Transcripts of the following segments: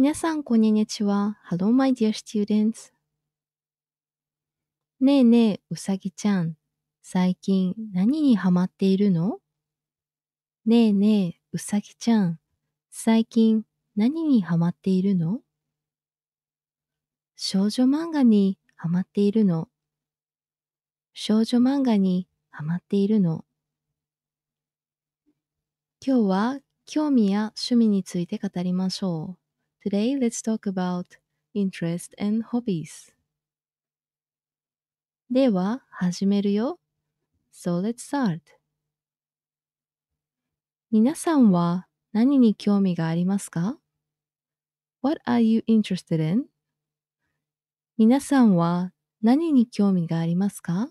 皆さん、こんにちは。Hello, my dear students. ねえねえ、うさぎちゃん。最近何にハマっているのねえねえ、うさぎちゃん。最近何にハマっているの少女漫画にハマっているの。少女漫画にハマっているの。今日は興味や趣味について語りましょう。Today, let's talk about interest and hobbies. では、始めるよ。So let's start. 皆さんは何に興味がありますか ?What are you interested in? 皆さんは何に興味がありますか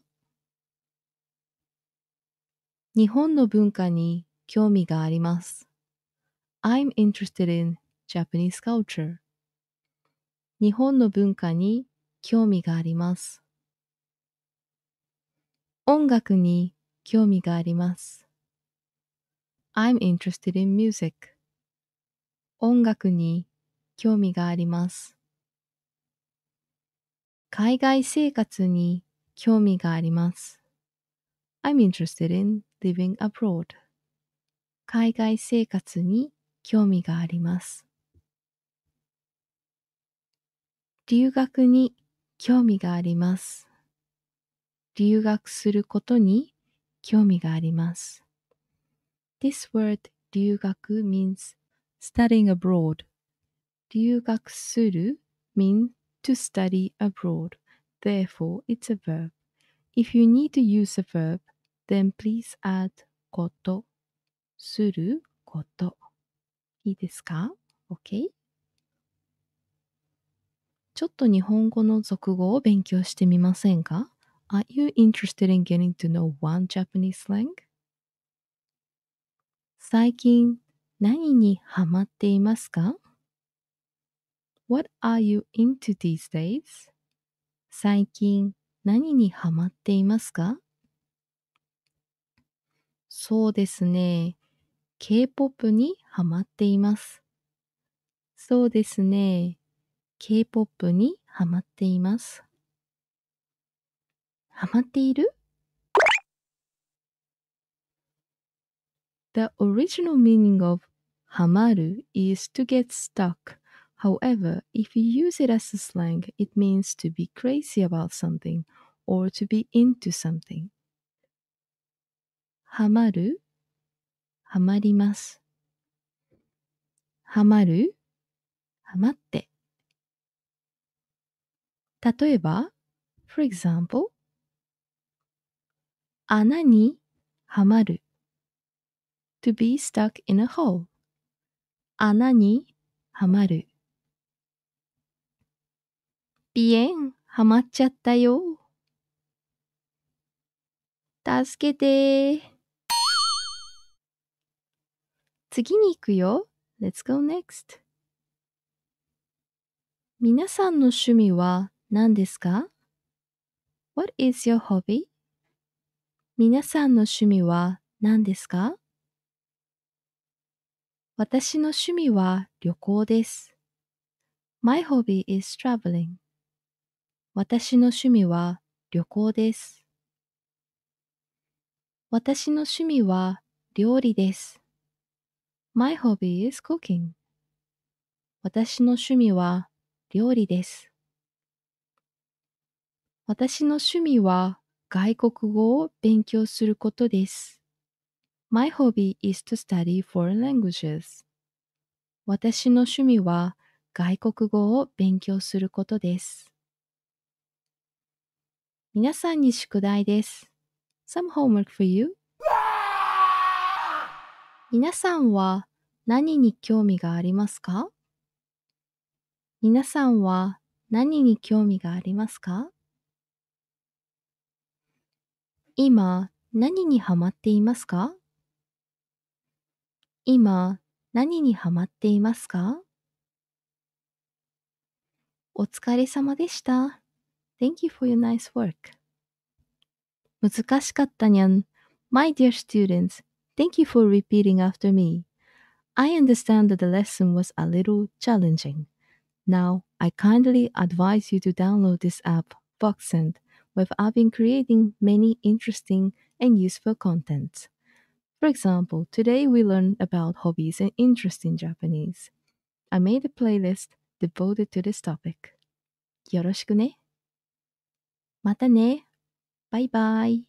日本の文化に興味があります。I'm interested in Japanese culture 日本の文化に興味があります。音楽に興味があります。I'm interested in music. 音楽に興味があります。海外生活に興味があります。I'm interested in living abroad. 海外生活に興味があります。留学に興味があります。留学することに興味があります。This word 留学 means studying abroad. 留学する means to study abroad. Therefore, it's a verb. If you need to use a verb, then please add こと、すること。いいですか ?OK? ちょっと日本語の俗語を勉強してみませんか ?Are you interested in getting to know one Japanese slang? 最近何にハマっていますか ?What are you into these days? 最近何にハマっていますかそうですね。K-POP にハマっています。そうですね。K-POP にハマっています。ハマっている The original meaning of hamaru is to get stuck. However, if you use it as a slang, it means to be crazy about something or to be into something. ハマるハマります。ハマるハマって例えば、for example, 穴にはまる to be stuck in a hole 穴にはまるピエンはまっちゃったよ助けて次に行くよ Let's go next 皆さんの趣味は何ですか ?What is your hobby? 皆さんの趣味は何ですか私の趣味は旅行です。My hobby is traveling. 私の趣味は旅行です。私の趣味は料理です。My hobby is cooking. 私の趣味は料理です。私の趣味は外国語を勉強することです。My hobby is to study foreign languages. 私の趣味は外国語を勉強することです。皆さんに宿題です。Some homework for you. 皆さんは何に興味がありますか皆さんは何に興味がありますか今何にハマっていますか今何にハマっていますかお疲れ様でした。Thank you for your nice work. 難しかったにゃん。My dear students, thank you for repeating after me. I understand that the lesson was a little challenging. Now, I kindly advise you to download this app, Voxend, where I've been creating many interesting and useful contents. For example, today we learned about hobbies and interests in Japanese. I made a playlist devoted to this topic. よろしくね。またね。バイバイ。